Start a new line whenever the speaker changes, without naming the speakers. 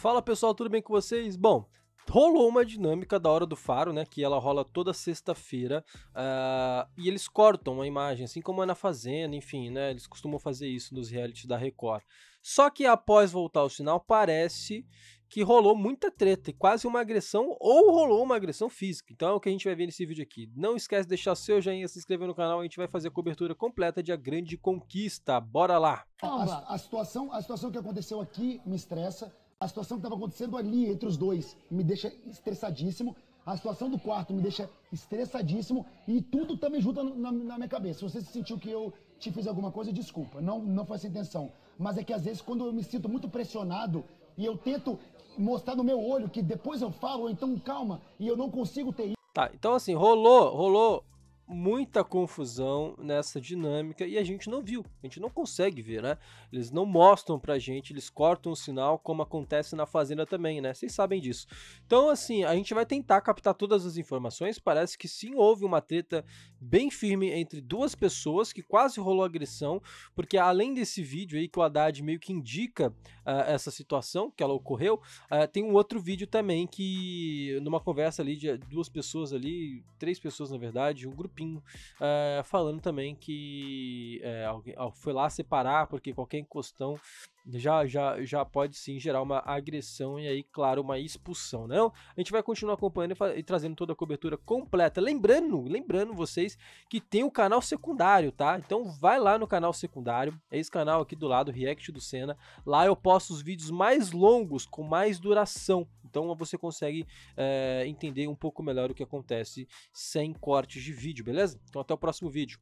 Fala pessoal, tudo bem com vocês? Bom, rolou uma dinâmica da Hora do Faro, né? Que ela rola toda sexta-feira uh, e eles cortam a imagem, assim como é na Fazenda, enfim, né? Eles costumam fazer isso nos realities da Record. Só que após voltar o sinal, parece que rolou muita treta e quase uma agressão ou rolou uma agressão física. Então é o que a gente vai ver nesse vídeo aqui. Não esquece de deixar seu joinha, se inscrever no canal, a gente vai fazer a cobertura completa de A Grande Conquista. Bora lá!
a, a situação, a situação que aconteceu aqui me estressa a situação que estava acontecendo ali entre os dois me deixa estressadíssimo. A situação do quarto me deixa estressadíssimo e tudo também junta na, na, minha cabeça. Se você sentiu que eu te fiz alguma coisa, desculpa, não, não foi essa a intenção. Mas é que às vezes quando eu me sinto muito pressionado e eu tento mostrar no meu olho que depois eu falo, então calma, e eu não consigo ter isso.
Tá, então assim, rolou, rolou muita confusão nessa dinâmica e a gente não viu, a gente não consegue ver, né? Eles não mostram pra gente, eles cortam o sinal, como acontece na Fazenda também, né? Vocês sabem disso. Então, assim, a gente vai tentar captar todas as informações. Parece que sim houve uma treta bem firme entre duas pessoas que quase rolou agressão, porque além desse vídeo aí que o Haddad meio que indica uh, essa situação que ela ocorreu, uh, tem um outro vídeo também que, numa conversa ali de duas pessoas ali, três pessoas na verdade, um grupo é, falando também que é, alguém, ah, foi lá separar porque qualquer encostão já, já, já pode sim gerar uma agressão e aí, claro, uma expulsão, não? Né? Então, a gente vai continuar acompanhando e, e trazendo toda a cobertura completa. Lembrando, lembrando vocês que tem o canal secundário, tá? Então vai lá no canal secundário, é esse canal aqui do lado, React do Senna. Lá eu posto os vídeos mais longos, com mais duração. Então você consegue é, entender um pouco melhor o que acontece sem cortes de vídeo, beleza? Então até o próximo vídeo.